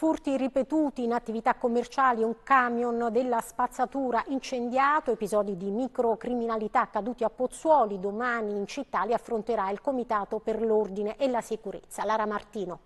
Furti ripetuti in attività commerciali, un camion della spazzatura incendiato, episodi di microcriminalità accaduti a Pozzuoli, domani in città li affronterà il Comitato per l'Ordine e la Sicurezza. Lara Martino.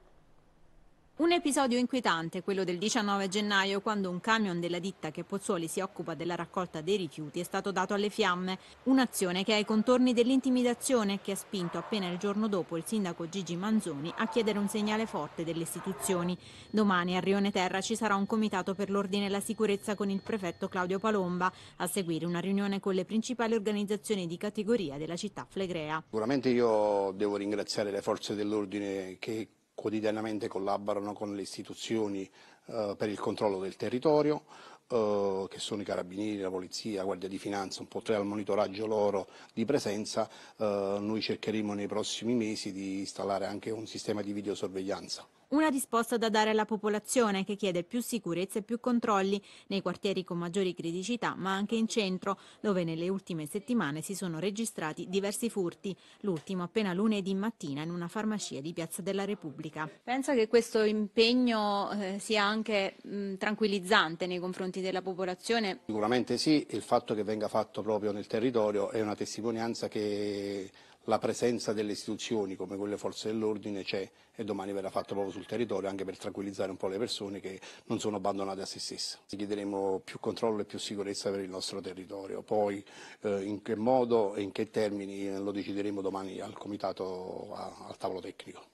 Un episodio inquietante, quello del 19 gennaio, quando un camion della ditta che Pozzuoli si occupa della raccolta dei rifiuti è stato dato alle fiamme, un'azione che ha i contorni dell'intimidazione che ha spinto appena il giorno dopo il sindaco Gigi Manzoni a chiedere un segnale forte delle istituzioni. Domani a Rione Terra ci sarà un comitato per l'ordine e la sicurezza con il prefetto Claudio Palomba, a seguire una riunione con le principali organizzazioni di categoria della città flegrea. Sicuramente io devo ringraziare le forze dell'ordine che quotidianamente collaborano con le istituzioni eh, per il controllo del territorio, eh, che sono i carabinieri, la polizia, la guardia di finanza, un po' tre al monitoraggio loro di presenza, eh, noi cercheremo nei prossimi mesi di installare anche un sistema di videosorveglianza. Una risposta da dare alla popolazione che chiede più sicurezza e più controlli nei quartieri con maggiori criticità, ma anche in centro, dove nelle ultime settimane si sono registrati diversi furti, l'ultimo appena lunedì mattina in una farmacia di Piazza della Repubblica. Pensa che questo impegno eh, sia anche mh, tranquillizzante nei confronti della popolazione? Sicuramente sì, il fatto che venga fatto proprio nel territorio è una testimonianza che la presenza delle istituzioni come quelle forze dell'ordine c'è e domani verrà fatto proprio sul territorio anche per tranquillizzare un po' le persone che non sono abbandonate a se stesse. Chiederemo più controllo e più sicurezza per il nostro territorio, poi eh, in che modo e in che termini eh, lo decideremo domani al comitato a, al tavolo tecnico.